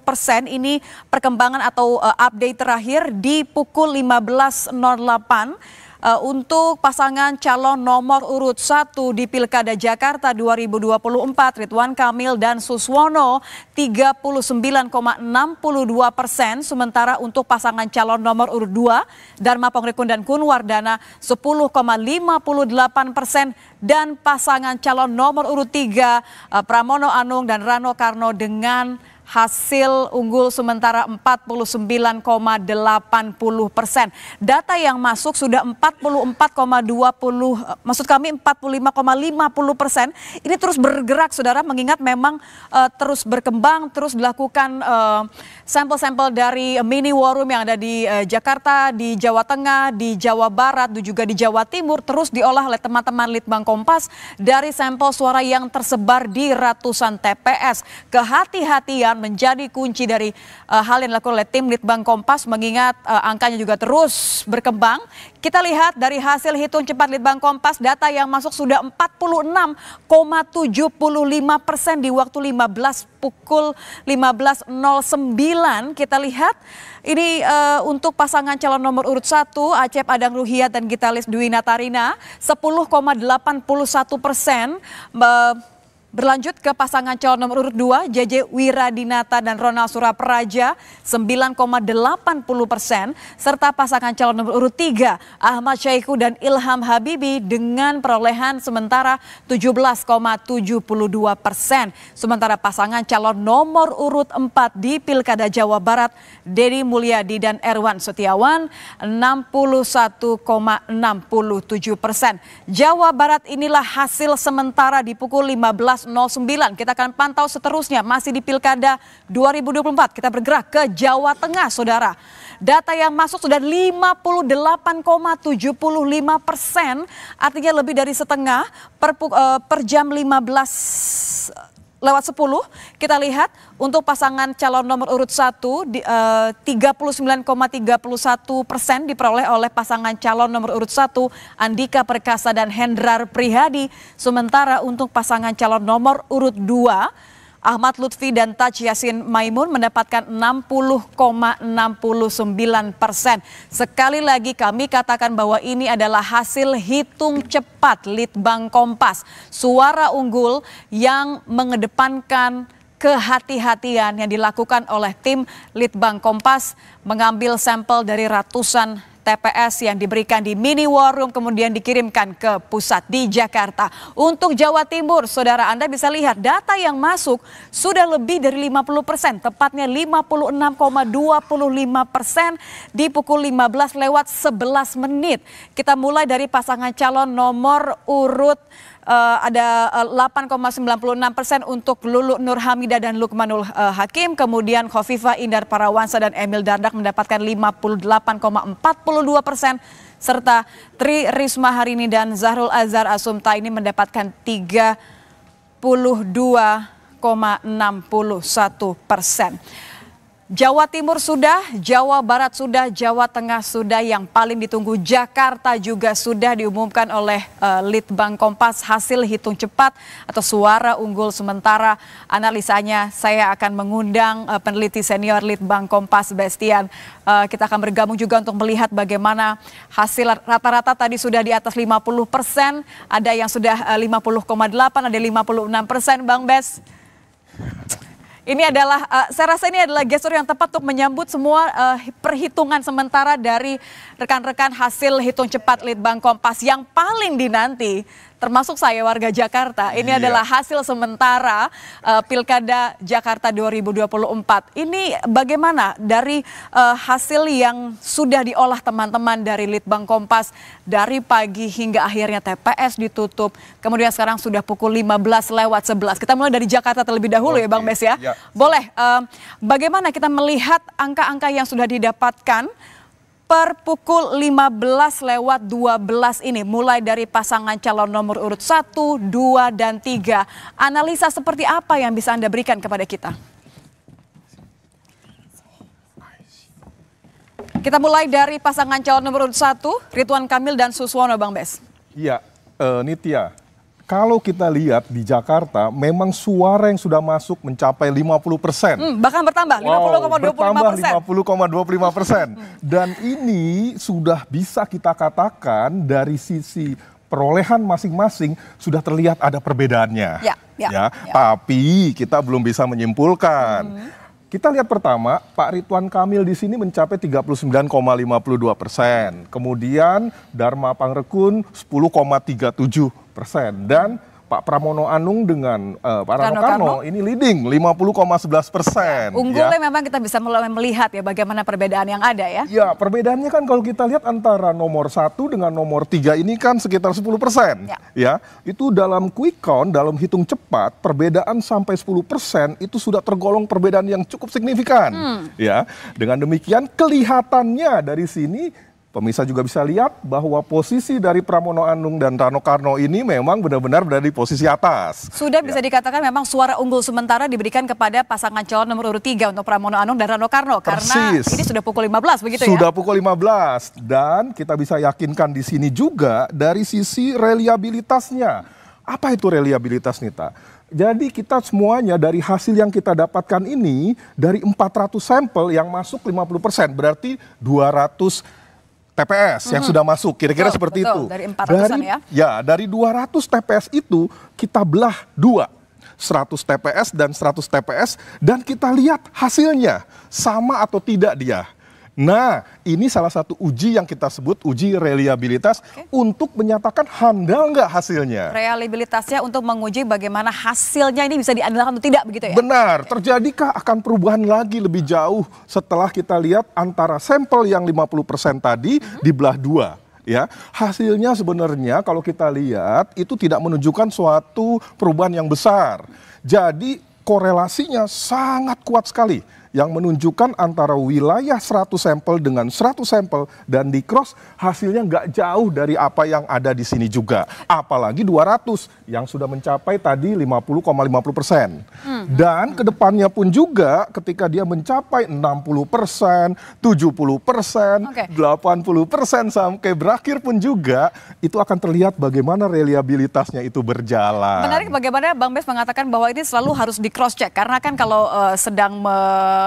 persen. Ini perkembangan atau eh, update terakhir di pukul 15.08 uh, untuk pasangan calon nomor urut 1 di Pilkada Jakarta 2024 Ridwan Kamil dan Suswono 39,62 persen, sementara untuk pasangan calon nomor urut 2 Dharma Pongrekun dan Kunwardana 10,58 persen dan pasangan calon nomor urut 3 uh, eh, Pramono Anung dan Rano Karno dengan hasil unggul sementara 49,80 persen. Data yang masuk sudah 44,20, maksud kami 45,50 persen. Ini terus bergerak, saudara, mengingat memang uh, terus berkembang, terus dilakukan eh, sampel-sampel uh, dari mini war room yang ada di uh, Jakarta, di Jawa Tengah, di Jawa Barat, dan juga di Jawa Timur terus diolah oleh teman-teman Litbang Kompas dari sampel suara yang tersebar di ratusan TPS. Kehati-hatian akan menjadi kunci dari uh, hal yang dilakukan oleh tim Litbang Kompas mengingat uh, angkanya juga terus berkembang. Kita lihat dari hasil hitung cepat Litbang Kompas data yang masuk sudah 46,75 persen di waktu 15 pukul 15.09. Kita lihat ini uh, untuk pasangan calon nomor urut 1 Acep Adang Ruhiat dan gitaris Dwi Natarina 10,81 persen. Uh, Berlanjut ke pasangan calon nomor urut 2, JJ Wiradinata dan Ronald Surapraja 9,80 persen, serta pasangan calon nomor urut 3, Ahmad Syahiku dan Ilham Habibi dengan perolehan sementara 17,72 persen. Sementara pasangan calon nomor urut 4 di Pilkada Jawa Barat, Dedi Mulyadi dan Erwan Setiawan 61,67 persen. Jawa Barat inilah hasil sementara di pukul 15 09. Kita akan pantau seterusnya masih di Pilkada 2024. Kita bergerak ke Jawa Tengah, Saudara. Data yang masuk sudah 58,75 persen, artinya lebih dari setengah per, eh, per jam 15 lewat 10 kita lihat untuk pasangan calon nomor urut 1 di, eh, puluh 39,31 persen diperoleh oleh pasangan calon nomor urut 1 Andika Perkasa dan Hendrar Prihadi. Sementara untuk pasangan calon nomor urut 2 Ahmad Lutfi dan Taj Yasin Maimun mendapatkan 60,69 persen. Sekali lagi kami katakan bahwa ini adalah hasil hitung cepat Litbang Kompas. Suara unggul yang mengedepankan kehati-hatian yang dilakukan oleh tim Litbang Kompas mengambil sampel dari ratusan TPS yang diberikan di mini war room kemudian dikirimkan ke pusat di Jakarta. Untuk Jawa Timur, saudara Anda bisa lihat data yang masuk sudah lebih dari 50 persen, tepatnya 56,25 persen di pukul 15 lewat 11 menit. Kita mulai dari pasangan calon nomor urut uh, ada 8,96 eh, persen untuk Lulu Nur Hamida dan Lukmanul eh, Hakim. Kemudian Khofifah Indar Parawansa dan Emil Dardak mendapatkan 58,42 persen. Serta Tri Risma Harini dan Zahrul Azhar Asumta ini mendapatkan 32,61 persen. Jawa Timur sudah, Jawa Barat sudah, Jawa Tengah sudah, yang paling ditunggu Jakarta juga sudah diumumkan oleh uh, Litbang Kompas hasil hitung cepat atau suara unggul sementara. Analisanya saya akan mengundang uh, peneliti senior Litbang Kompas Bastian. Uh, kita akan bergabung juga untuk melihat bagaimana hasil rata-rata tadi sudah di atas 50 persen, ada yang sudah uh, 50,8, ada 56 persen, Bang Bes. Ini adalah, uh, saya rasa ini adalah gestur yang tepat untuk menyambut semua uh, perhitungan sementara dari rekan-rekan hasil hitung cepat Litbang Kompas yang paling dinanti termasuk saya warga Jakarta. Ini iya. adalah hasil sementara uh, Pilkada Jakarta 2024. Ini bagaimana dari uh, hasil yang sudah diolah teman-teman dari Litbang Kompas dari pagi hingga akhirnya TPS ditutup. Kemudian sekarang sudah pukul 15 lewat 11. Kita mulai dari Jakarta terlebih dahulu Oke. ya Bang Mes ya. ya. Boleh uh, bagaimana kita melihat angka-angka yang sudah didapatkan per pukul 15 lewat 12 ini mulai dari pasangan calon nomor urut 1, 2 dan 3. Analisa seperti apa yang bisa Anda berikan kepada kita? Kita mulai dari pasangan calon nomor urut 1, Rituan Kamil dan Suswono Bang Bes. Iya, uh, Nitya, kalau kita lihat di Jakarta, memang suara yang sudah masuk mencapai 50 persen. Hmm, bahkan bertambah 50,25 persen. Bertambah 50,25 persen. Hmm. Dan ini sudah bisa kita katakan dari sisi perolehan masing-masing sudah terlihat ada perbedaannya. Ya, ya, ya, ya. Tapi kita belum bisa menyimpulkan. Hmm kita lihat pertama, Pak Ridwan Kamil di sini mencapai 39,52 persen. Kemudian Dharma Pangrekun 10,37 persen. Dan Pak Pramono Anung dengan uh, Pak Rano Karno, ini leading 50,11 persen. unggulnya ya. memang kita bisa melihat ya bagaimana perbedaan yang ada ya. Ya perbedaannya kan kalau kita lihat antara nomor satu dengan nomor tiga ini kan sekitar 10 persen. Ya. ya itu dalam quick count dalam hitung cepat perbedaan sampai 10 persen itu sudah tergolong perbedaan yang cukup signifikan. Hmm. Ya dengan demikian kelihatannya dari sini Pemirsa juga bisa lihat bahwa posisi dari Pramono Anung dan Rano Karno ini memang benar-benar berada di posisi atas. Sudah ya. bisa dikatakan memang suara unggul sementara diberikan kepada pasangan calon nomor urut 3 untuk Pramono Anung dan Rano Karno karena ini sudah pukul 15 begitu sudah ya. Sudah pukul 15 dan kita bisa yakinkan di sini juga dari sisi reliabilitasnya. Apa itu reliabilitas Nita? Jadi kita semuanya dari hasil yang kita dapatkan ini dari 400 sampel yang masuk 50%, berarti 200 TPS -hmm. yang mhm. sudah masuk kira-kira seperti betul. itu. Dari 400 dari, ya. Ya, dari 200 TPS itu kita belah dua. 100 TPS dan 100 TPS dan kita lihat hasilnya sama atau tidak dia. Nah, ini salah satu uji yang kita sebut uji reliabilitas okay. untuk menyatakan handal nggak hasilnya. Reliabilitasnya untuk menguji bagaimana hasilnya ini bisa diandalkan atau tidak begitu ya? Benar. Okay. Terjadikah akan perubahan lagi lebih jauh setelah kita lihat antara sampel yang 50% tadi mm -hmm. dibelah dua? ya hasilnya sebenarnya kalau kita lihat itu tidak menunjukkan suatu perubahan yang besar jadi korelasinya sangat kuat sekali yang menunjukkan antara wilayah 100 sampel dengan 100 sampel dan di cross hasilnya nggak jauh dari apa yang ada di sini juga. Apalagi 200 yang sudah mencapai tadi 50,50 persen. Hmm. Dan kedepannya pun juga ketika dia mencapai 60 persen, 70 persen, okay. 80 persen sampai berakhir pun juga itu akan terlihat bagaimana reliabilitasnya itu berjalan. Menarik bagaimana Bang Bes mengatakan bahwa ini selalu harus di cross check karena kan kalau uh, sedang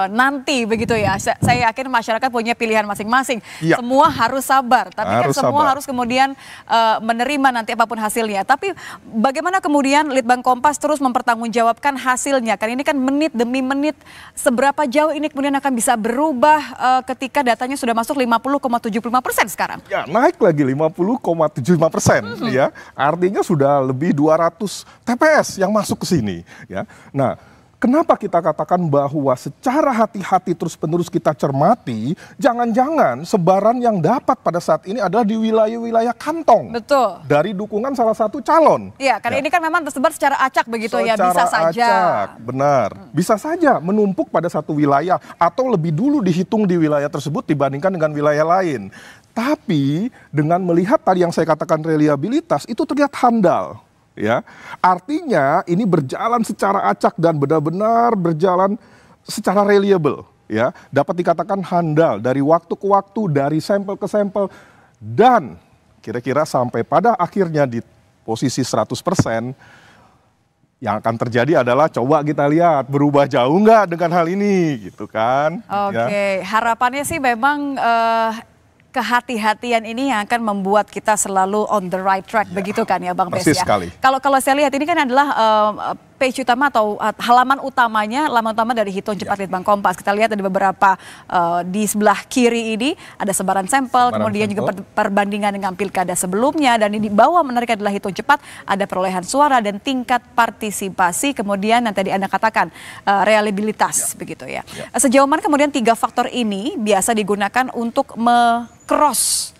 Eh, nanti begitu ya. Saya yakin masyarakat punya pilihan masing-masing. Ya. Semua harus sabar, tapi kan harus kan semua sabar. harus kemudian uh, menerima nanti apapun hasilnya. Tapi bagaimana kemudian Litbang Kompas terus mempertanggungjawabkan hasilnya? Kan ini kan menit demi menit seberapa jauh ini kemudian akan bisa berubah uh, ketika datanya sudah masuk 50,75 persen sekarang? Ya, naik lagi 50,75 persen mm -hmm. ya. Artinya sudah lebih 200 TPS yang masuk ke sini ya. Nah, Kenapa kita katakan bahwa secara hati-hati terus penerus kita cermati, jangan-jangan sebaran yang dapat pada saat ini adalah di wilayah-wilayah kantong. Betul. Dari dukungan salah satu calon. Iya, karena ya. ini kan memang tersebar secara acak begitu ya, secara ya, bisa saja. acak, benar. Hmm. Bisa saja menumpuk pada satu wilayah atau lebih dulu dihitung di wilayah tersebut dibandingkan dengan wilayah lain. Tapi dengan melihat tadi yang saya katakan reliabilitas itu terlihat handal ya. Artinya ini berjalan secara acak dan benar-benar berjalan secara reliable ya. Dapat dikatakan handal dari waktu ke waktu, dari sampel ke sampel dan kira-kira sampai pada akhirnya di posisi 100% yang akan terjadi adalah coba kita lihat berubah jauh nggak dengan hal ini gitu kan. Ya. Oke, okay. ya. harapannya sih memang uh, kehati-hatian ini yang akan membuat kita selalu on the right track ya, begitu kan ya Bang Pes ya. sekali. Kalau kalau saya lihat ini kan adalah uh, page utama atau uh, halaman utamanya, halaman utama dari hitung cepat ya. Litbang Kompas. Kita lihat ada beberapa uh, di sebelah kiri ini ada sebaran sampel, sebaran kemudian sampel. juga per perbandingan dengan pilkada sebelumnya dan di bawah menarik adalah hitung cepat, ada perolehan suara dan tingkat partisipasi, kemudian yang tadi Anda katakan uh, reliabilitas ya. begitu ya. ya. Sejauh mana kemudian tiga faktor ini biasa digunakan untuk me-cross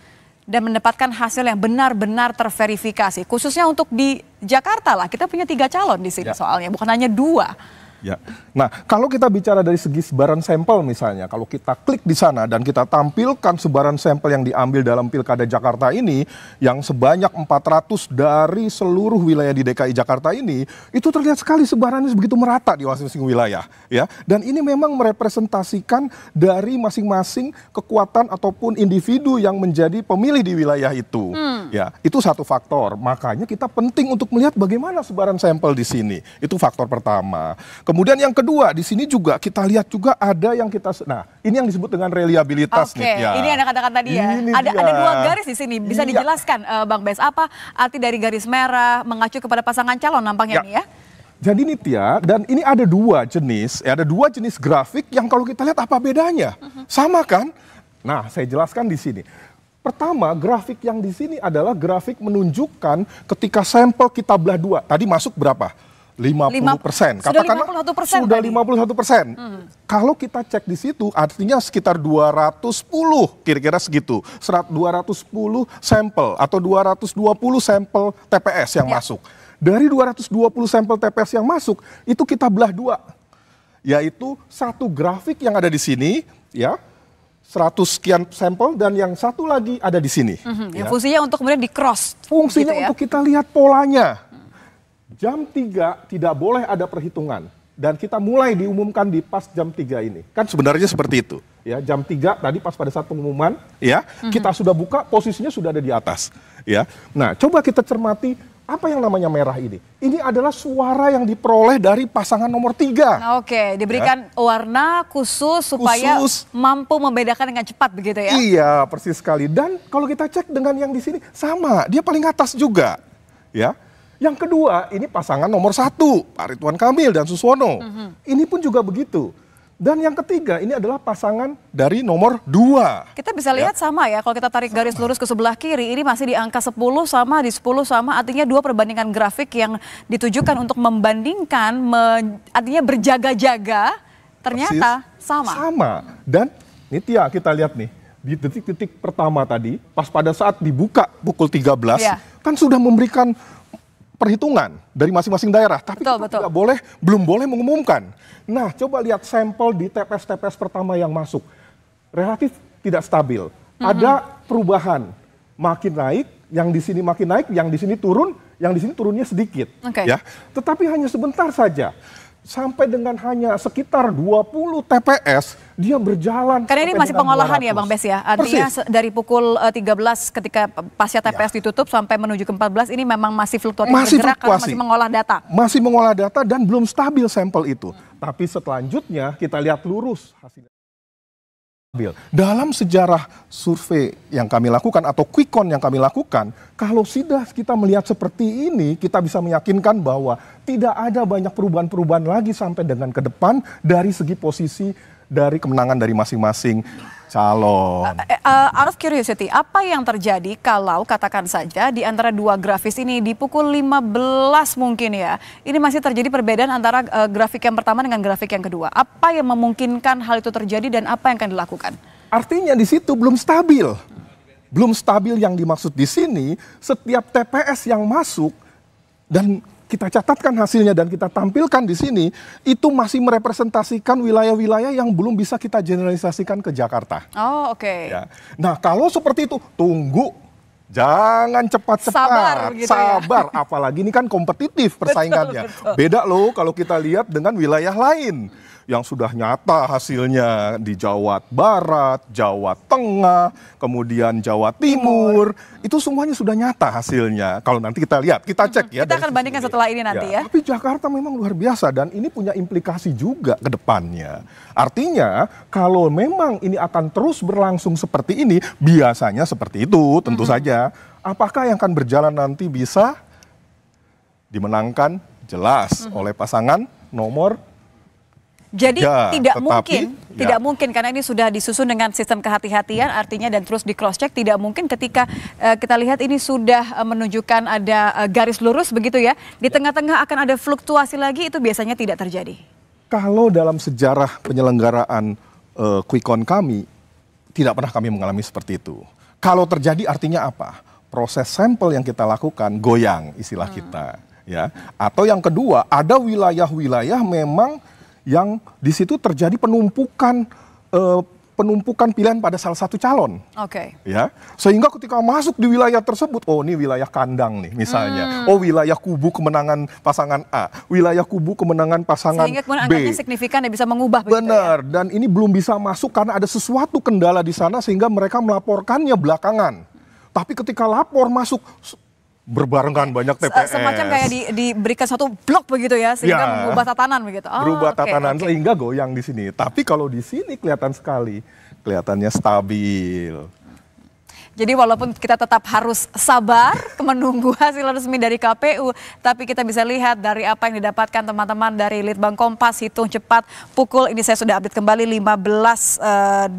dan mendapatkan hasil yang benar-benar terverifikasi. Khususnya untuk di Jakarta lah, kita punya tiga calon di sini ya. soalnya, bukan hanya dua. Ya. Nah, kalau kita bicara dari segi sebaran sampel misalnya, kalau kita klik di sana dan kita tampilkan sebaran sampel yang diambil dalam Pilkada Jakarta ini yang sebanyak 400 dari seluruh wilayah di DKI Jakarta ini, itu terlihat sekali sebarannya begitu merata di masing-masing wilayah, ya. Dan ini memang merepresentasikan dari masing-masing kekuatan ataupun individu yang menjadi pemilih di wilayah itu. Hmm. Ya, itu satu faktor. Makanya kita penting untuk melihat bagaimana sebaran sampel di sini. Itu faktor pertama. Kemudian yang kedua di sini juga kita lihat juga ada yang kita nah ini yang disebut dengan reliabilitas okay. nih ya. Ini ada kata-kata ya. Ini ada dia. ada dua garis di sini. Bisa iya. dijelaskan uh, Bang Bes apa arti dari garis merah mengacu kepada pasangan calon nampaknya ya. nih ya? Jadi Nitya, dan ini ada dua jenis, ya, ada dua jenis grafik yang kalau kita lihat apa bedanya? Uh mhm. -huh. Sama kan? Nah, saya jelaskan di sini. Pertama, grafik yang di sini adalah grafik menunjukkan ketika sampel kita belah dua. Tadi masuk berapa? lima puluh persen. Katakanlah sudah lima puluh satu persen. Hmm. Kalau kita cek di situ, artinya sekitar dua ratus sepuluh kira-kira segitu. dua ratus sepuluh sampel atau dua dua ratus puluh sampel TPS yang ya. masuk. Dari dua dua ratus puluh sampel TPS yang masuk, itu kita belah dua. Yaitu satu grafik yang ada di sini, ya, seratus sekian sampel dan yang satu lagi ada di sini. Mm -hmm. ya. fungsinya untuk kemudian di cross. Fungsinya gitu ya? untuk kita lihat polanya jam 3 tidak boleh ada perhitungan dan kita mulai diumumkan di pas jam 3 ini. Kan sebenarnya seperti itu. Ya, jam 3 tadi pas pada saat pengumuman, ya, mm -hmm. kita mhm. sudah buka, posisinya sudah ada di atas, ya. Nah, coba kita cermati apa yang namanya merah ini? Ini adalah suara yang diperoleh dari pasangan nomor tiga. Nah, Oke, okay. diberikan ya. warna khusus supaya khusus. mampu membedakan dengan cepat begitu ya? Iya, persis sekali. Dan kalau kita cek dengan yang di sini sama, dia paling atas juga, ya. Yang kedua, ini pasangan nomor satu, Pak Ridwan Kamil dan Suswono. Mm -hmm. Ini pun juga begitu. Dan yang ketiga, ini adalah pasangan dari nomor dua. Kita bisa lihat ya. sama ya, kalau kita tarik garis lurus ke sebelah kiri, ini masih di angka 10 sama, di 10 sama, artinya dua perbandingan grafik yang ditujukan untuk membandingkan, me, artinya berjaga-jaga, ternyata Persis. sama. Sama. Dan Nitya, kita lihat nih, di detik-detik pertama tadi, pas pada saat dibuka pukul 13, ya. kan sudah memberikan perhitungan dari masing-masing daerah, tapi betul, kita betul. tidak boleh belum boleh mengumumkan. Nah, coba lihat sampel di TPS-TPS pertama yang masuk. Relatif tidak stabil. Mm-hmm. Ada perubahan, makin naik, yang di sini makin naik, yang di sini turun, yang di sini turunnya sedikit. Okay. Ya, tetapi hanya sebentar saja sampai dengan hanya sekitar 20 TPS dia berjalan. Karena ini masih pengolahan 200. ya Bang Bes ya. Artinya Persis. dari pukul 13 eh, ketika pasca TPS ya. ditutup sampai menuju ke 14 ini memang masih fluktuatif masih bergerak fluktuasi. masih mengolah data. Masih mengolah data dan belum stabil sampel itu. Hmm. Tapi selanjutnya kita lihat lurus hasilnya stabil. Dalam sejarah survei yang kami lakukan atau quick count yang kami lakukan, kalau sudah kita melihat seperti ini, kita bisa meyakinkan bahwa tidak ada banyak perubahan-perubahan lagi sampai dengan ke depan dari segi posisi dari kemenangan dari masing-masing calon. Uh, uh, out of curiosity, apa yang terjadi kalau katakan saja di antara dua grafis ini di pukul 15 mungkin ya, ini masih terjadi perbedaan antara uh, grafik yang pertama dengan grafik yang kedua. Apa yang memungkinkan hal itu terjadi dan apa yang akan dilakukan? Artinya di situ belum stabil. Belum stabil yang dimaksud di sini, setiap TPS yang masuk dan kita catatkan hasilnya dan kita tampilkan di sini itu masih merepresentasikan wilayah-wilayah yang belum bisa kita generalisasikan ke Jakarta. Oh, oke. Okay. Ya. Nah, kalau seperti itu tunggu Jangan cepat-cepat, sabar, gitu ya. sabar. Apalagi ini kan kompetitif persaingannya. betul, betul. Beda loh kalau kita lihat dengan wilayah lain yang sudah nyata hasilnya di Jawa Barat, Jawa Tengah, kemudian Jawa Timur, Timur. itu semuanya sudah nyata hasilnya. Kalau nanti kita lihat, kita cek ya. Kita akan bandingkan setelah ini nanti ya. ya. Tapi Jakarta memang luar biasa dan ini punya implikasi juga ke depannya. Artinya kalau memang ini akan terus berlangsung seperti ini, biasanya seperti itu tentu -hmm. saja. Apakah yang akan berjalan nanti bisa dimenangkan jelas -hmm. oleh pasangan nomor jadi ya, tidak tetapi, mungkin, ya. tidak mungkin karena ini sudah disusun dengan sistem kehati-hatian artinya dan terus di cross check tidak mungkin ketika uh, kita lihat ini sudah uh, menunjukkan ada uh, garis lurus begitu ya. Di ya. tengah-tengah akan ada fluktuasi lagi itu biasanya tidak terjadi. Kalau dalam sejarah penyelenggaraan uh, quick kami tidak pernah kami mengalami seperti itu. Kalau terjadi artinya apa? Proses sampel yang kita lakukan goyang istilah hmm. kita ya. Atau yang kedua, ada wilayah-wilayah memang yang di situ terjadi penumpukan eh, penumpukan pilihan pada salah satu calon. Oke. Okay. Ya. Sehingga ketika masuk di wilayah tersebut, oh ini wilayah kandang nih misalnya. Hmm. Oh wilayah kubu kemenangan pasangan A, wilayah kubu kemenangan pasangan Sehingga kemudian B. angkanya signifikan dan bisa mengubah ya? Benar, ya? dan ini belum bisa masuk karena ada sesuatu kendala di sana sehingga mereka melaporkannya belakangan. Tapi ketika lapor masuk berbarengan banyak TPS. Semacam kayak di, diberikan satu blok begitu ya sehingga ya, mengubah tatanan begitu. Oh, berubah okay, tatanan okay. sehingga goyang di sini. Tapi kalau di sini kelihatan sekali kelihatannya stabil. Jadi walaupun kita tetap harus sabar menunggu hasil resmi dari KPU, tapi kita bisa lihat dari apa yang didapatkan teman-teman dari Litbang Kompas hitung cepat pukul ini saya sudah update kembali 15.23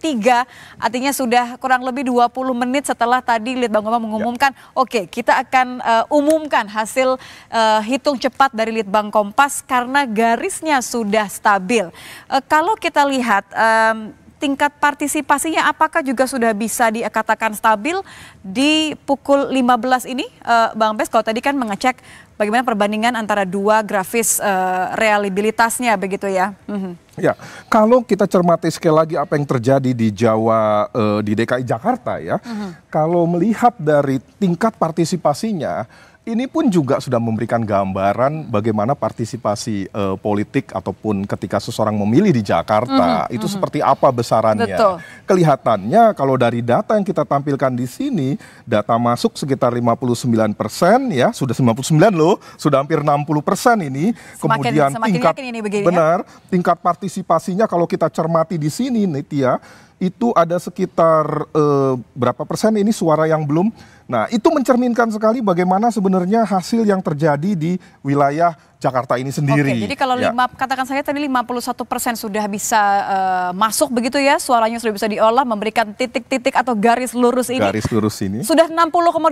eh, artinya sudah kurang lebih 20 menit setelah tadi Litbang Kompas ya. mengumumkan ya. oke okay, kita akan uh, umumkan hasil uh, hitung cepat dari Litbang Kompas karena garisnya sudah stabil. Uh, kalau kita lihat um, tingkat partisipasinya apakah juga sudah bisa dikatakan stabil di pukul 15 ini uh, Bang Bes kalau tadi kan mengecek bagaimana perbandingan antara dua grafis uh, realibilitasnya begitu ya. Mm Ya, kalau kita cermati sekali lagi apa yang terjadi di Jawa uh, di DKI Jakarta ya. Mm -hmm. Kalau melihat dari tingkat partisipasinya ini pun juga sudah memberikan gambaran bagaimana partisipasi uh, politik ataupun ketika seseorang memilih di Jakarta mm -hmm, itu mm -hmm. seperti apa besarannya. Betul. Kelihatannya kalau dari data yang kita tampilkan di sini, data masuk sekitar 59 persen ya, sudah 99 loh, sudah hampir 60 persen ini. Semakin, Kemudian tingkat ini begini, ya? benar ya? tingkat partisipasinya kalau kita cermati di sini, Nitya itu ada sekitar uh, berapa persen ini suara yang belum Nah, itu mencerminkan sekali bagaimana sebenarnya hasil yang terjadi di wilayah Jakarta ini sendiri. Oke, jadi kalau ya. lima, katakan saya tadi 51 persen sudah bisa uh, masuk begitu ya, suaranya sudah bisa diolah, memberikan titik-titik atau garis lurus ini. Garis lurus ini. Sudah 60,25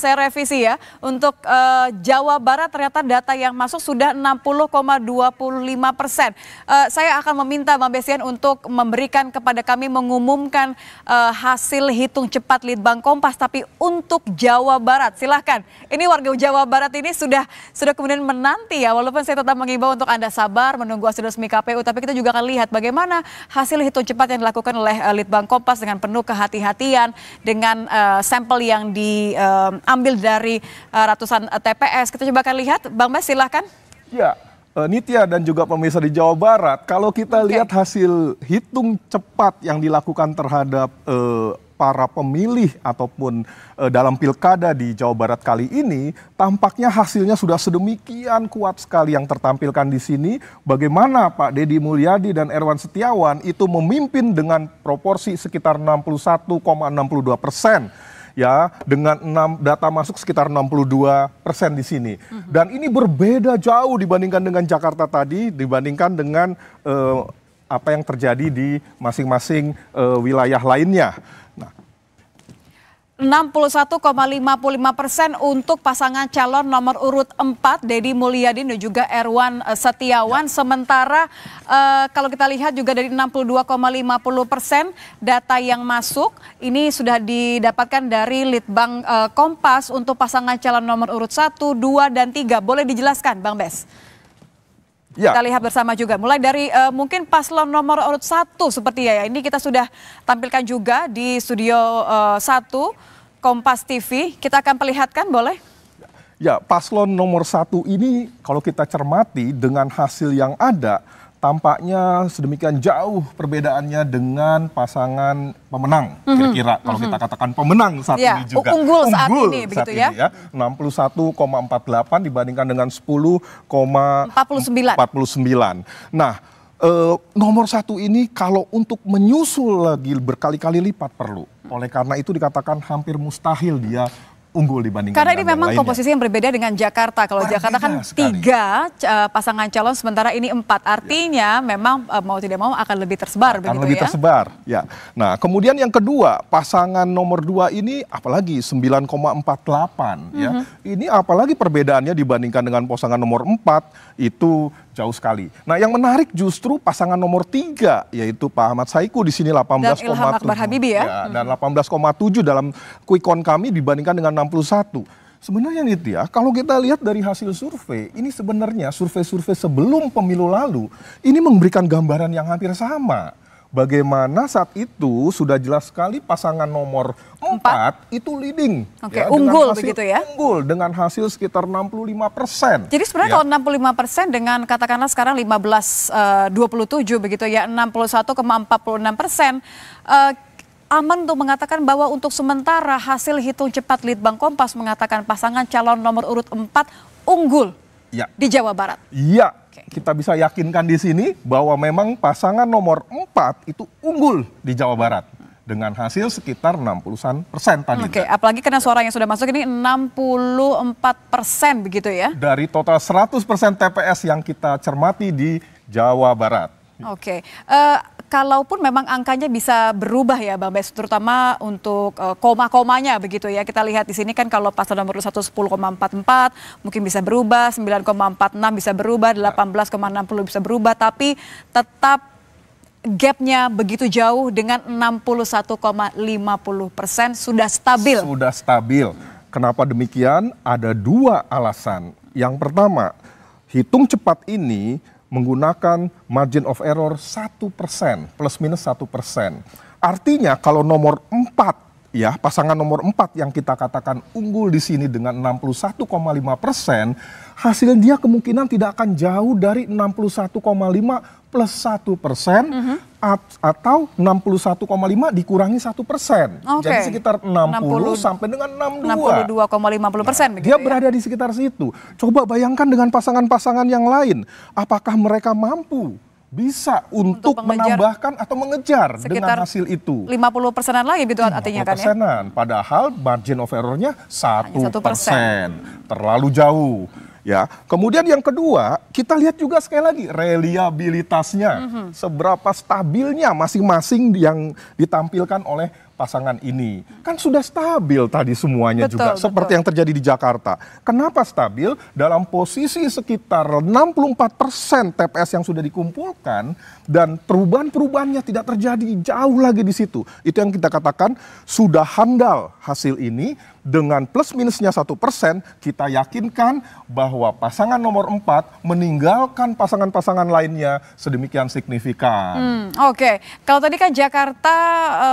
saya revisi ya. Untuk uh, Jawa Barat ternyata data yang masuk sudah 60,25 persen. Uh, saya akan meminta Mbak Besian untuk memberikan kepada kami mengumumkan uh, hasil hitung cepat Litbang Kompas, tapi untuk untuk Jawa Barat. Silahkan. Ini warga Jawa Barat ini sudah sudah kemudian menanti ya, walaupun saya tetap mengimbau untuk Anda sabar menunggu hasil resmi KPU, tapi kita juga akan lihat bagaimana hasil hitung cepat yang dilakukan oleh uh, Litbang Kompas dengan penuh kehati-hatian, dengan uh, sampel yang diambil eh, uh, dari uh, ratusan uh, TPS. Kita coba akan lihat. Bang Bas, silahkan. Ya, Nitya dan juga pemirsa di Jawa Barat, kalau kita okay. lihat hasil hitung cepat yang dilakukan terhadap uh, para pemilih ataupun e, dalam pilkada di Jawa Barat kali ini tampaknya hasilnya sudah sedemikian kuat sekali yang tertampilkan di sini. Bagaimana Pak Dedi Mulyadi dan Erwan Setiawan itu memimpin dengan proporsi sekitar 61,62 persen ya dengan 6 data masuk sekitar 62 persen di sini mm-hmm. dan ini berbeda jauh dibandingkan dengan Jakarta tadi dibandingkan dengan eh, apa yang terjadi di masing-masing uh, wilayah lainnya. 61,55 persen untuk pasangan calon nomor urut 4 Dedi Mulyadi dan juga Erwan eh, Setiawan. Ya. Sementara eh, kalau kita lihat juga dari 62,50 persen data yang masuk ini sudah didapatkan dari Litbang eh, Kompas untuk pasangan calon nomor urut 1, 2, dan 3. Boleh dijelaskan Bang Bes? Ya. Kita lihat bersama juga. Mulai dari uh, mungkin paslon nomor urut satu seperti ya. Ini kita sudah tampilkan juga di studio uh, satu Kompas TV. Kita akan perlihatkan boleh? Ya, paslon nomor satu ini kalau kita cermati dengan hasil yang ada tampaknya sedemikian jauh perbedaannya dengan pasangan pemenang mhm. kira-kira mm-hmm. kalau mm-hmm. kita katakan pemenang saat ya, ini juga unggul saat unggul ini saat begitu ini, ya. ya 61,48 dibandingkan dengan 10,49 49. Nah, eh, nomor satu ini kalau untuk menyusul lagi berkali-kali lipat perlu. Oleh karena itu dikatakan hampir mustahil dia unggul dibandingkan Karena ini memang lainnya. komposisi yang berbeda dengan Jakarta. Kalau Jakarta kan sekali. tiga eh, pasangan calon, sementara ini empat. Ya. Artinya ya. memang eh, mau tidak mau akan lebih tersebar. Akan lebih ya? tersebar, ya. Nah, kemudian yang kedua, pasangan nomor dua ini apalagi 9,48 mm -hmm. ya. Mm-hmm. Ini apalagi perbedaannya dibandingkan dengan pasangan nomor empat itu jauh sekali. Nah, yang menarik justru pasangan nomor tiga yaitu Pak Ahmad Saiku di sini 18,7 ya. ya dan 18,7 dalam quick count kami dibandingkan dengan 61. Sebenarnya ya, kalau kita lihat dari hasil survei, ini sebenarnya survei-survei sebelum pemilu lalu ini memberikan gambaran yang hampir sama bagaimana saat itu sudah jelas sekali pasangan nomor 4, itu leading. okay. ya, unggul hasil, begitu ya. Unggul dengan hasil sekitar 65 persen. Jadi sebenarnya ya. kalau 65 persen dengan katakanlah sekarang 15, uh, 27 begitu ya, 61 ke 46 persen. Uh, aman untuk mengatakan bahwa untuk sementara hasil hitung cepat Litbang Kompas mengatakan pasangan calon nomor urut 4 unggul ya. di Jawa Barat. Iya, kita bisa yakinkan di sini bahwa memang pasangan nomor 4 itu unggul di Jawa Barat dengan hasil sekitar 60-an persen tadi. Oke, okay, apalagi karena suara yang sudah masuk ini 64 persen begitu ya? Dari total 100 persen TPS yang kita cermati di Jawa Barat. Oke, okay. uh, eh, kalaupun memang angkanya bisa berubah ya Bang Bes, terutama untuk uh, koma-komanya begitu ya. Kita lihat di sini kan kalau pasal nomor 1 10,44 mungkin bisa berubah, 9,46 bisa berubah, 18,60 ya. bisa berubah, tapi tetap gapnya begitu jauh dengan 61,50 persen sudah stabil. Sudah stabil. Kenapa demikian? Ada dua alasan. Yang pertama, hitung cepat ini menggunakan margin of error 1% plus minus 1%. Artinya kalau nomor 4 ya pasangan nomor 4 yang kita katakan unggul di sini dengan 61,5 persen hasil dia kemungkinan tidak akan jauh dari 61,5 plus satu persen mhm. puluh satu atau 61,5 dikurangi satu persen. Jadi sekitar 60, 60 sampai dengan 62. 62,50 persen. Nah, dia ya? berada di sekitar situ. Coba bayangkan dengan pasangan-pasangan yang lain, apakah mereka mampu bisa untuk, untuk menambahkan atau mengejar dengan hasil itu. 50 persenan lagi gitu artinya kan ya? persenan. ya? padahal margin of errornya 1 persen. Terlalu jauh. Ya, kemudian yang kedua kita lihat juga sekali lagi reliabilitasnya, mm -hmm. seberapa stabilnya masing-masing yang ditampilkan oleh pasangan ini. Kan sudah stabil tadi semuanya betul, juga betul. seperti yang terjadi di Jakarta. Kenapa stabil? Dalam posisi sekitar 64% TPS yang sudah dikumpulkan dan perubahan-perubahannya tidak terjadi jauh lagi di situ. Itu yang kita katakan sudah handal hasil ini dengan plus minusnya satu persen kita yakinkan bahwa pasangan nomor empat meninggalkan pasangan-pasangan lainnya sedemikian signifikan. Hmm, Oke, okay. kalau tadi kan Jakarta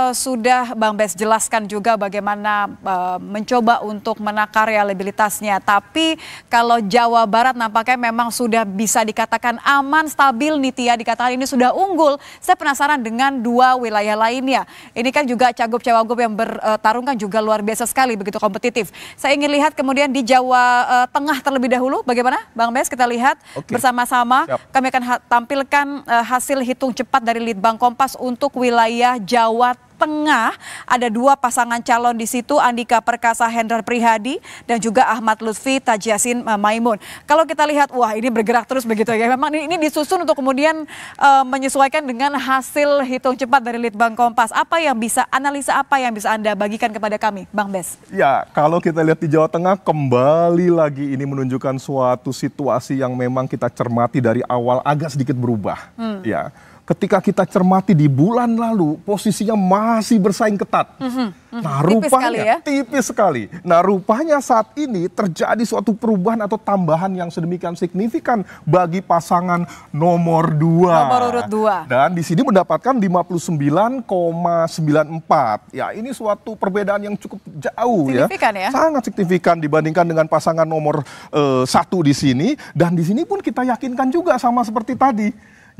uh, sudah Bang Bes jelaskan juga bagaimana e, mencoba untuk menakar realibilitasnya. Tapi kalau Jawa Barat nampaknya memang sudah bisa dikatakan aman, stabil nih dikatakan ini sudah unggul. Saya penasaran dengan dua wilayah lainnya. Ini kan juga cagup-cawagup yang bertarung kan juga luar biasa sekali, begitu kompetitif. Saya ingin lihat kemudian di Jawa e, Tengah terlebih dahulu, bagaimana Bang Bes kita lihat bersama-sama. Kami akan tampilkan e, hasil hitung cepat dari Litbang Kompas untuk wilayah Jawa Tengah ada dua pasangan calon di situ Andika Perkasa Hendra Prihadi dan juga Ahmad Lutfi Tajasin eh, Maimun. Kalau kita lihat wah ini bergerak terus begitu ya. Memang ini disusun untuk kemudian uh, menyesuaikan dengan hasil hitung cepat dari Litbang Kompas. Apa yang bisa analisa apa yang bisa Anda bagikan kepada kami, Bang Bes? Ya, kalau kita lihat di Jawa Tengah kembali lagi ini menunjukkan suatu situasi yang memang kita cermati dari awal agak sedikit berubah. Hmm. Ya ketika kita cermati di bulan lalu posisinya masih bersaing ketat. Mm -hmm, mm -hmm. Nah rupanya tipis sekali, ya? tipis sekali. Nah rupanya saat ini terjadi suatu perubahan atau tambahan yang sedemikian signifikan bagi pasangan nomor dua. Nomor urut dua. Dan di sini mendapatkan 59,94. Ya ini suatu perbedaan yang cukup jauh ya. ya. Sangat signifikan dibandingkan dengan pasangan nomor uh, satu di sini. Dan di sini pun kita yakinkan juga sama seperti tadi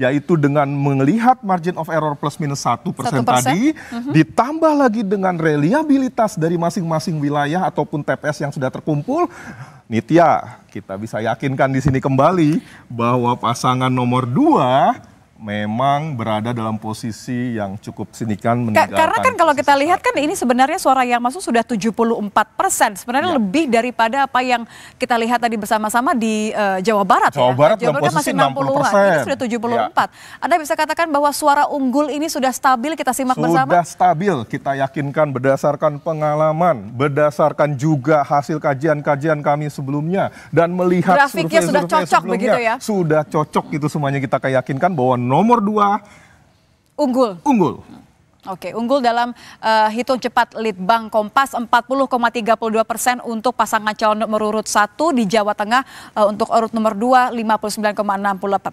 yaitu dengan melihat margin of error plus minus satu persen tadi, mm-hmm. ditambah lagi dengan reliabilitas dari masing-masing wilayah ataupun TPS yang sudah terkumpul, Nitya, kita bisa yakinkan di sini kembali bahwa pasangan nomor dua memang berada dalam posisi yang cukup sinikan meninggalkan. Karena kan kalau kita lihat kan ini sebenarnya suara yang masuk sudah 74 persen. Sebenarnya ya. lebih daripada apa yang kita lihat tadi bersama-sama di uh, Jawa Barat. Jawa ya? Barat Jawa Barat kan masih 60 persen. Ini sudah 74. Ya. Anda bisa katakan bahwa suara unggul ini sudah stabil kita simak sudah bersama? Sudah stabil kita yakinkan berdasarkan pengalaman, berdasarkan juga hasil kajian-kajian kami sebelumnya dan melihat Grafiknya sudah cocok begitu ya? Sudah cocok itu semuanya kita yakinkan bahwa nomor dua unggul. Unggul. Oke, unggul dalam uh, hitung cepat Litbang Kompas 40,32 persen untuk pasangan calon nomor urut 1 di Jawa Tengah uh, untuk urut nomor 2 59,68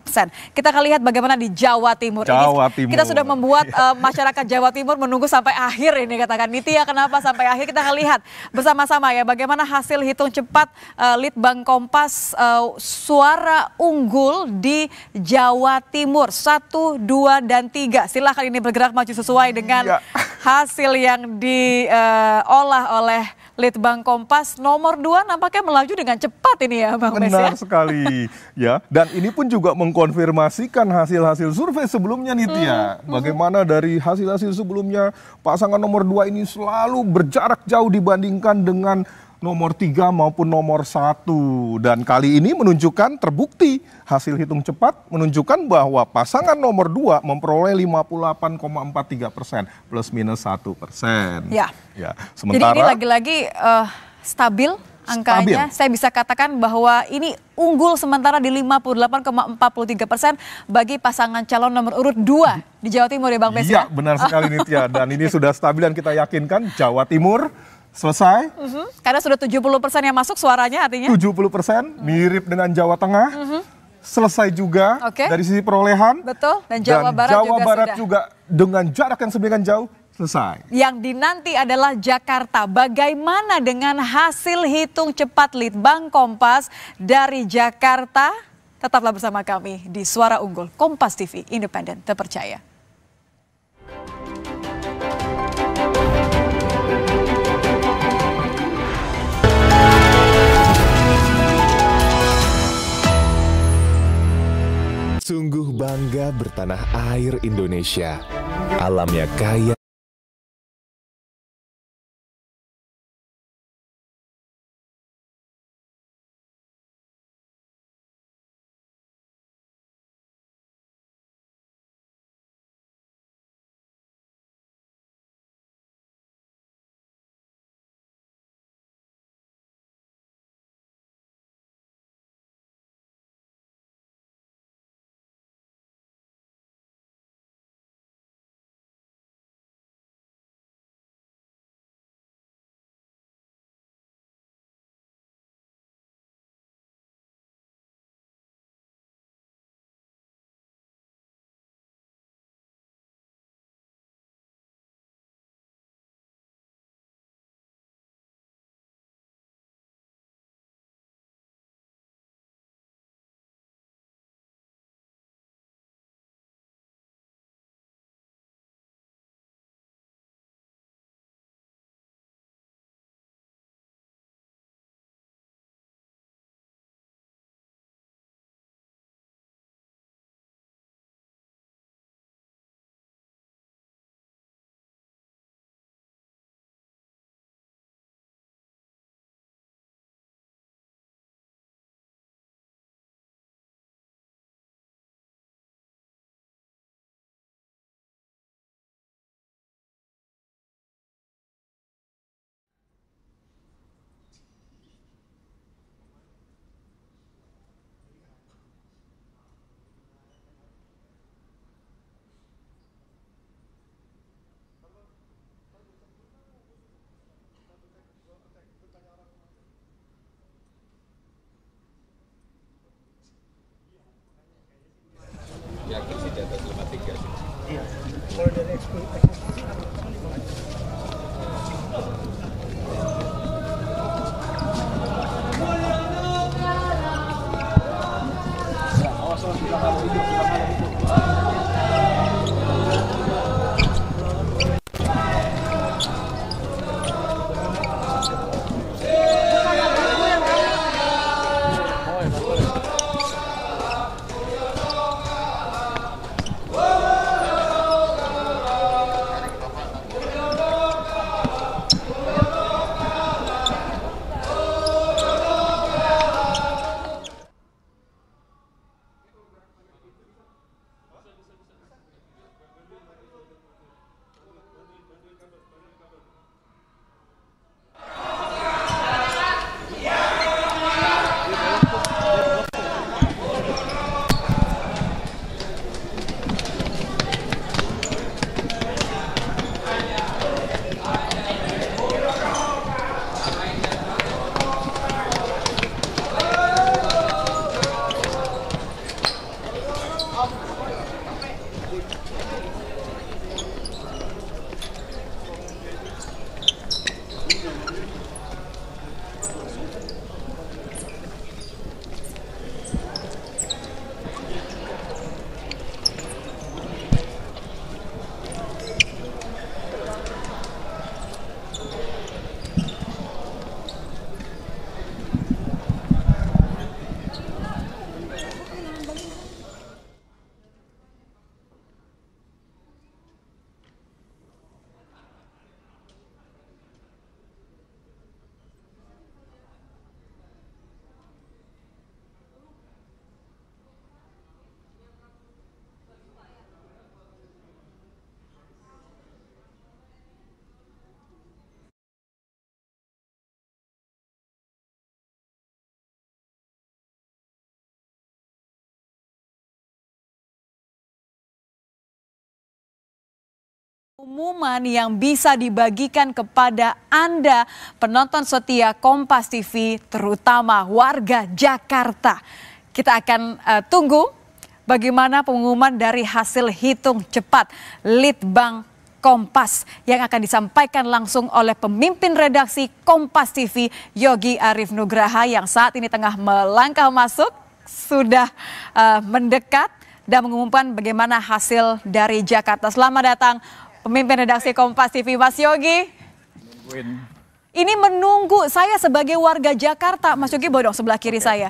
persen. Kita akan lihat bagaimana di Jawa Timur. Jawa Timur. kita sudah membuat uh, masyarakat Jawa Timur menunggu sampai akhir ini katakan Niti ya kenapa sampai akhir kita akan lihat bersama-sama ya bagaimana hasil hitung cepat uh, Litbang Kompas uh, suara unggul di Jawa Timur 1, 2 dan 3. Silahkan ini bergerak maju sesuai dengan iya. hasil yang diolah uh, oleh Litbang Kompas nomor dua nampaknya melaju dengan cepat ini ya Bang ya. Benar Mes Benar ya? sekali ya dan ini pun juga mengkonfirmasikan hasil-hasil survei sebelumnya nih Tia. Hmm, hmm. Bagaimana dari hasil-hasil sebelumnya pasangan nomor dua ini selalu berjarak jauh dibandingkan dengan nomor tiga maupun nomor satu Dan kali ini menunjukkan terbukti hasil hitung cepat menunjukkan bahwa pasangan nomor dua memperoleh 58,43 persen plus minus satu persen. Ya. ya. Sementara, Jadi ini lagi-lagi uh, stabil angkanya. Stabil. Saya bisa katakan bahwa ini unggul sementara di 58,43 persen bagi pasangan calon nomor urut 2 di Jawa Timur ya Bang Besi. Iya ya? benar sekali Nitya dan ini sudah stabil dan kita yakinkan Jawa Timur selesai. Mm -hmm. Karena sudah 70 persen yang masuk suaranya artinya? 70 persen, mm. mirip dengan Jawa Tengah. Mm -hmm. Selesai juga okay. dari sisi perolehan. Betul, dan Jawa dan Barat Jawa juga Barat juga dengan jarak yang sedemikian jauh selesai. Yang dinanti adalah Jakarta. Bagaimana dengan hasil hitung cepat Litbang Kompas dari Jakarta? Tetaplah bersama kami di Suara Unggul Kompas TV, independen, terpercaya. Sungguh bangga bertanah air Indonesia. Alamnya kaya Umuman yang bisa dibagikan kepada Anda penonton setia Kompas TV terutama warga Jakarta. Kita akan uh, tunggu bagaimana pengumuman dari hasil hitung cepat Litbang Kompas yang akan disampaikan langsung oleh pemimpin redaksi Kompas TV Yogi Arif Nugraha yang saat ini tengah melangkah masuk sudah uh, mendekat dan mengumumkan bagaimana hasil dari Jakarta. Selamat datang Pemimpin redaksi Kompas TV Mas Yogi. Nungguin. Ini menunggu saya sebagai warga Jakarta, Mas Yogi bodong sebelah kiri okay. saya.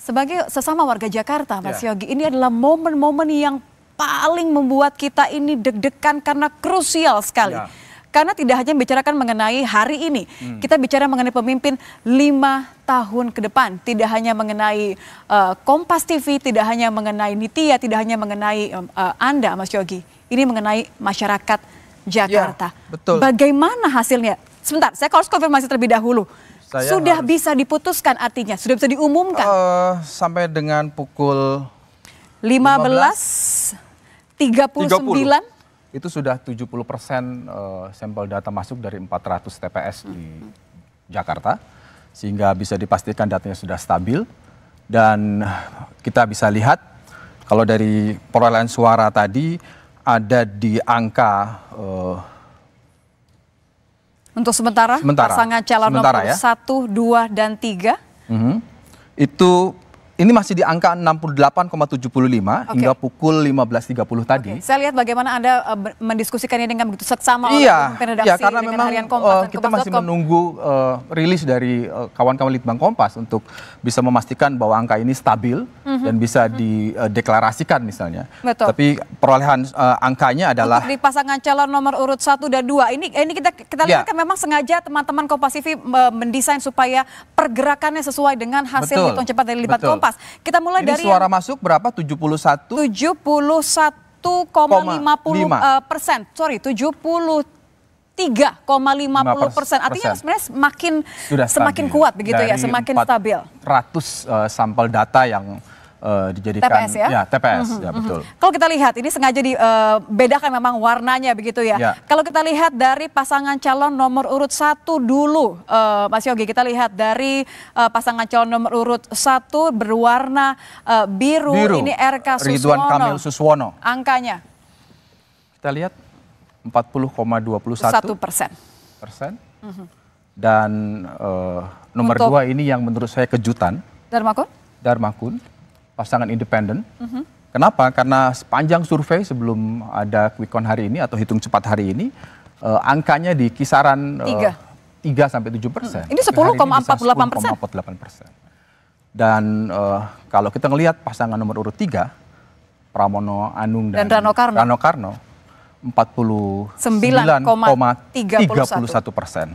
Sebagai sesama warga Jakarta, Mas yeah. Yogi, ini adalah momen-momen yang paling membuat kita ini deg-degan karena krusial sekali. Yeah karena tidak hanya membicarakan mengenai hari ini, hmm. kita bicara mengenai pemimpin lima tahun ke depan. Tidak hanya mengenai uh, Kompas TV, tidak hanya mengenai Nitya, tidak hanya mengenai uh, Anda, Mas Yogi. Ini mengenai masyarakat ya, Jakarta. Ya, betul. Bagaimana hasilnya? Sebentar, saya harus konfirmasi terlebih dahulu. Saya sudah harus, bisa diputuskan artinya, sudah bisa diumumkan. Uh, sampai dengan pukul belas 15 puluh 30 itu sudah 70 persen eh, sampel data masuk dari 400 TPS di Jakarta, sehingga bisa dipastikan datanya sudah stabil. Dan kita bisa lihat kalau dari perolehan suara tadi ada di angka uh, untuk sementara, sementara pasangan calon sementara nomor ya. dua dan tiga mm -hmm. itu ini masih di angka 68,75 okay. hingga pukul 15.30 tadi. Okay. Saya lihat bagaimana Anda uh, mendiskusikannya dengan begitu seksama iya, oleh redaksi iya, karena dengan memang, harian eh, Kompas uh, Kita masih menunggu uh, rilis dari kawan-kawan uh, Litbang Kompas untuk bisa memastikan bahwa angka ini stabil mm -hmm. dan bisa mm -hmm. dideklarasikan misalnya. Betul. Tapi perolehan uh, angkanya adalah Untuk di pasangan calon nomor urut 1 dan 2 ini ini kita kita ya. lihat yeah. kan memang sengaja teman-teman Kompas TV mendesain supaya pergerakannya sesuai dengan hasil hitung cepat dari litbang Kompas lepas. Kita mulai Ini dari suara yang, masuk berapa? 71 71,50 uh, persen. Sorry, 70 3,50 persen. Artinya sebenarnya semakin Sudah semakin kuat begitu ya, Dari ya, semakin 400 stabil. 400 uh, eh, sampel data yang uh, dijadikan TPS ya, ya TPS mm -hmm, ya mm-hmm. betul. Kalau kita lihat ini sengaja dibedakan eh, memang warnanya begitu ya. ya. Kalau kita lihat dari pasangan calon nomor urut satu dulu, uh, Mas Yogi kita lihat dari uh, pasangan calon nomor urut satu berwarna uh, biru, biru ini RK Suswono. Ridwan Kamil Suswono. Angkanya? Kita lihat 40,21 persen. Persen. Mm -hmm. Dan uh, nomor Untuk... dua ini yang menurut saya kejutan. Darmakun? Darmakun pasangan independen. Mm -hmm. Kenapa? Karena sepanjang survei sebelum ada quick count hari ini atau hitung cepat hari ini, uh, angkanya di kisaran eh, tiga 3 sampai tujuh persen. Ini sepuluh koma empat puluh delapan persen. persen. Dan uh, kalau kita ngelihat pasangan nomor urut tiga, Pramono Anung dan, dan Rano Karno, Rano Karno 49,31 persen.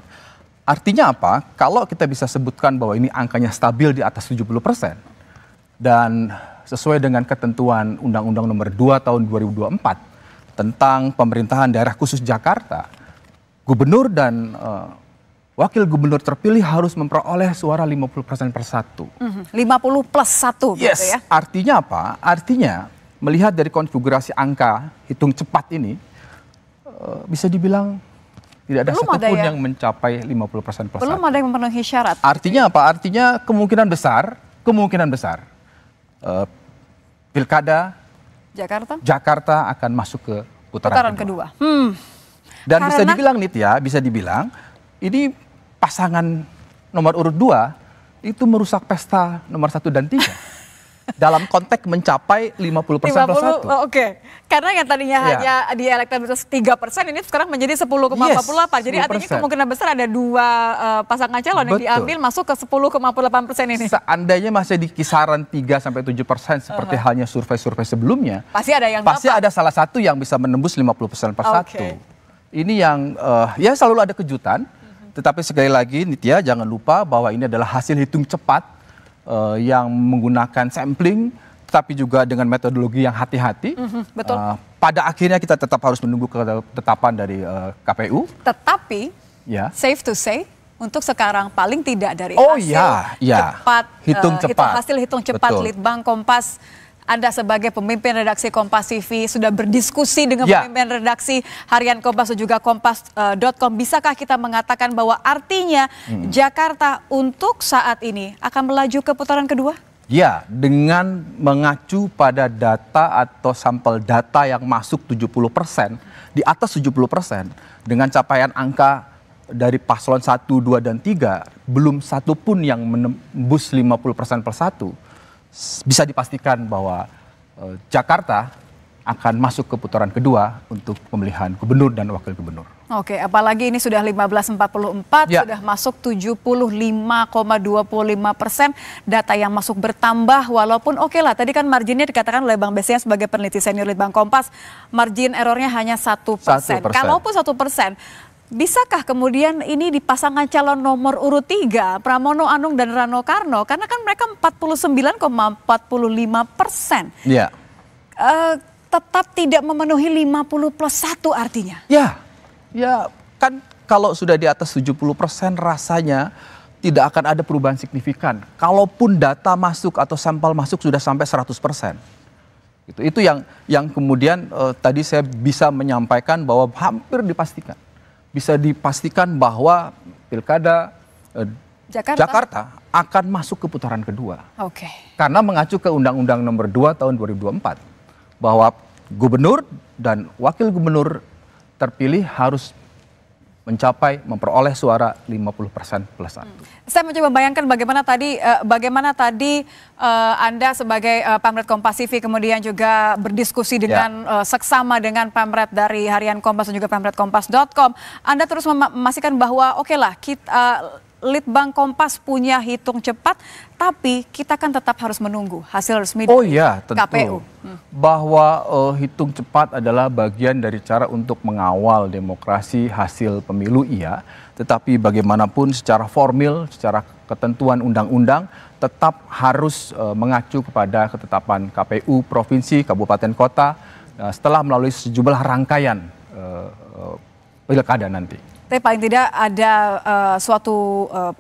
Artinya apa? Kalau kita bisa sebutkan bahwa ini angkanya stabil di atas 70 persen, dan sesuai dengan ketentuan Undang-Undang Nomor 2 Tahun 2024 tentang pemerintahan daerah khusus Jakarta, gubernur dan uh, wakil gubernur terpilih harus memperoleh suara 50% per satu. 50 mhm, plus satu gitu yes. gitu ya. Artinya apa? Artinya melihat dari konfigurasi angka hitung cepat ini uh, bisa dibilang tidak ada Belum satupun ada ya. yang mencapai 50% per Belum Belum ada yang memenuhi syarat. Artinya apa? Artinya kemungkinan besar, kemungkinan besar uh, pilkada Jakarta Jakarta akan masuk ke putaran, putaran kedua. kedua. Hmm. Dan Karena... bisa dibilang nih ya, bisa dibilang ini pasangan nomor urut dua itu merusak pesta nomor satu dan tiga. dalam konteks mencapai 50 persen plus satu. Oke, okay. karena yang tadinya yeah. hanya di elektabilitas 3 persen ini sekarang menjadi 10,48. Yes, Jadi 10%. artinya kemungkinan besar ada dua uh, pasangan calon Betul. yang diambil masuk ke 10,48 persen ini. Seandainya masih di kisaran 3 sampai 7 persen seperti uh -huh. halnya survei-survei sebelumnya. Pasti ada yang Pasti dapat. ada salah satu yang bisa menembus 50 persen per satu. Ini yang uh, ya selalu ada kejutan. Mm-hmm. Tetapi sekali lagi Nitya jangan lupa bahwa ini adalah hasil hitung cepat uh, yang menggunakan sampling tapi juga dengan metodologi yang hati-hati. Mm -hmm, betul. Uh, pada akhirnya kita tetap harus menunggu ketetapan dari uh, eh, KPU. Tetapi, ya. safe to say, untuk sekarang paling tidak dari oh, hasil ya, ya. cepat, hitung uh, cepat, hitung hasil hitung cepat, Betul. litbang, kompas, anda sebagai pemimpin redaksi Kompas TV sudah berdiskusi dengan ya. pemimpin redaksi Harian Kompas dan juga Kompas.com. Eh, uh, Bisakah kita mengatakan bahwa artinya hmm. Jakarta untuk saat ini akan melaju ke putaran kedua? Ya, dengan mengacu pada data atau sampel data yang masuk 70 persen, di atas 70 persen, dengan capaian angka dari paslon 1, 2, dan 3, belum satu pun yang menembus 50 persen per satu bisa dipastikan bahwa uh, Jakarta akan masuk ke putaran kedua untuk pemilihan gubernur dan wakil gubernur. Oke, apalagi ini sudah 1544, ya. sudah masuk 75,25 persen. Data yang masuk bertambah, walaupun oke okay lah, tadi kan marginnya dikatakan oleh Bang Besian sebagai peneliti senior Litbang Kompas, margin errornya hanya satu persen. Kalaupun satu persen, Bisakah kemudian ini pasangan calon nomor urut tiga Pramono Anung dan Rano Karno karena kan mereka 49,45 persen. Ya. Uh, tetap tidak memenuhi 50 plus 1 artinya. Ya, ya kan kalau sudah di atas 70 persen rasanya tidak akan ada perubahan signifikan. Kalaupun data masuk atau sampel masuk sudah sampai 100 persen. Itu, itu yang yang kemudian eh, tadi saya bisa menyampaikan bahwa hampir dipastikan bisa dipastikan bahwa pilkada eh, Jakarta. Jakarta akan masuk ke putaran kedua. Oke. Okay. Karena mengacu ke Undang-Undang Nomor 2 Tahun 2024 bahwa gubernur dan wakil gubernur terpilih harus mencapai memperoleh suara 50% plus satu. Hmm. Saya mencoba bayangkan bagaimana tadi eh, bagaimana tadi eh, Anda sebagai uh, pamret Kompas TV kemudian juga berdiskusi ya. dengan ya. seksama dengan pamret dari harian Kompas dan juga pamret kompas.com. Anda terus memastikan bahwa oke okay lah kita eh, Litbang Kompas punya hitung cepat, tapi kita kan tetap harus menunggu hasil resmi oh, dari ya, tentu. KPU. Hmm. Bahwa uh, hitung cepat adalah bagian dari cara untuk mengawal demokrasi hasil pemilu iya, tetapi bagaimanapun secara formil, secara ketentuan undang-undang tetap harus uh, mengacu kepada ketetapan KPU provinsi, kabupaten kota uh, setelah melalui sejumlah rangkaian uh, uh, pilkada nanti. Tapi paling tidak ada uh, suatu uh,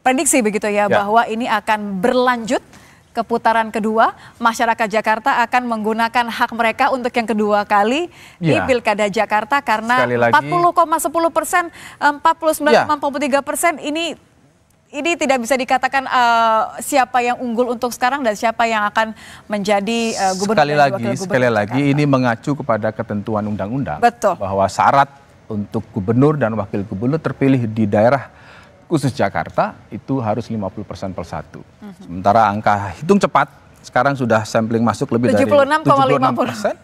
prediksi begitu ya, ya bahwa ini akan berlanjut ke putaran kedua, masyarakat Jakarta akan menggunakan hak mereka untuk yang kedua kali di ya. Pilkada Jakarta karena 40,10 persen, 49,43 ya. persen ini ini tidak bisa dikatakan uh, siapa yang unggul untuk sekarang dan siapa yang akan menjadi uh, gubernur. Sekali lagi, gubernur sekali lagi ini mengacu kepada ketentuan undang-undang bahwa syarat untuk gubernur dan wakil gubernur terpilih di daerah khusus Jakarta itu harus 50 persen per satu. Mhm. Sementara angka hitung cepat sekarang sudah sampling masuk lebih 76, dari 76 persen,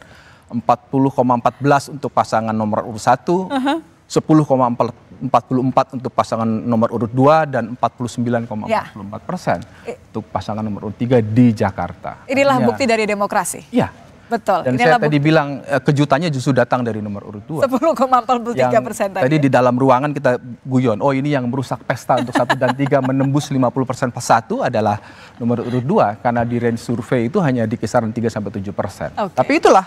40,14 untuk pasangan nomor urut satu, uh -huh. 10,44 untuk pasangan nomor urut 2 dan 49,44 ya. persen untuk pasangan nomor urut 3 di Jakarta. Inilah Hanya, bukti dari demokrasi. Iya, Betul. Dan Ini saya tadi bilang eh, kejutannya justru datang dari nomor urut 2. 10,43 persen tadi. Tadi ya? di dalam ruangan kita guyon, oh ini yang merusak pesta untuk satu dan tiga menembus 50 persen pas satu adalah nomor urut 2. Karena di range survei itu hanya di kisaran 3 sampai 7 persen. Okay. Tapi itulah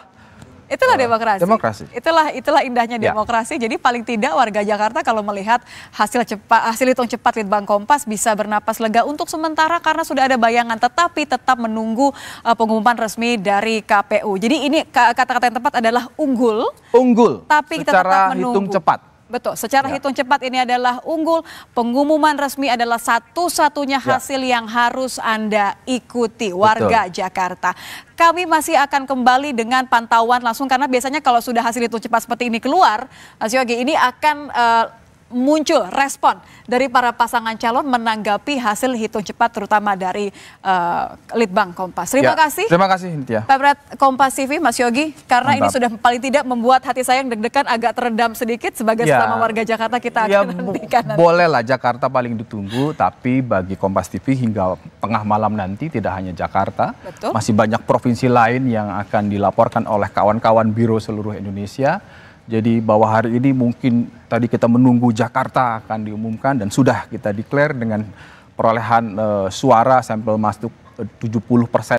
Itulah demokrasi. Demokrasi. Itulah itulah indahnya ya. demokrasi. Jadi paling tidak warga Jakarta kalau melihat hasil cepat hasil hitung cepat Litbang Kompas bisa bernapas lega untuk sementara karena sudah ada bayangan tetapi tetap menunggu uh, pengumuman resmi dari KPU. Jadi ini kata-kata yang tepat adalah unggul. Unggul. Tapi kita tetap menunggu. hitung cepat. Betul, secara ya. hitung cepat ini adalah unggul. Pengumuman resmi adalah satu-satunya ya. hasil ya. yang harus Anda ikuti warga Betul. Jakarta. Kami masih akan kembali dengan pantauan langsung karena biasanya kalau sudah hasil hitung cepat seperti ini keluar, Mas Yogi ini akan uh, muncul respon dari para pasangan calon menanggapi hasil hitung cepat terutama dari uh, Litbang Kompas. Terima ya, kasih. Terima kasih Nitya. Pak Brad Kompas TV Mas Yogi karena Mantap. ini sudah paling tidak membuat hati saya yang deg-degan agak teredam sedikit sebagai ya, sesama warga Jakarta kita akan ya, nantikan. Nanti. Boleh lah Jakarta paling ditunggu tapi bagi Kompas TV hingga tengah malam nanti tidak hanya Jakarta. Betul. Masih banyak provinsi lain yang akan dilaporkan oleh kawan-kawan Biro seluruh Indonesia. Jadi bahwa hari ini mungkin tadi kita menunggu Jakarta akan diumumkan dan sudah kita declare dengan perolehan uh, suara sampel masuk 70 eh, persen.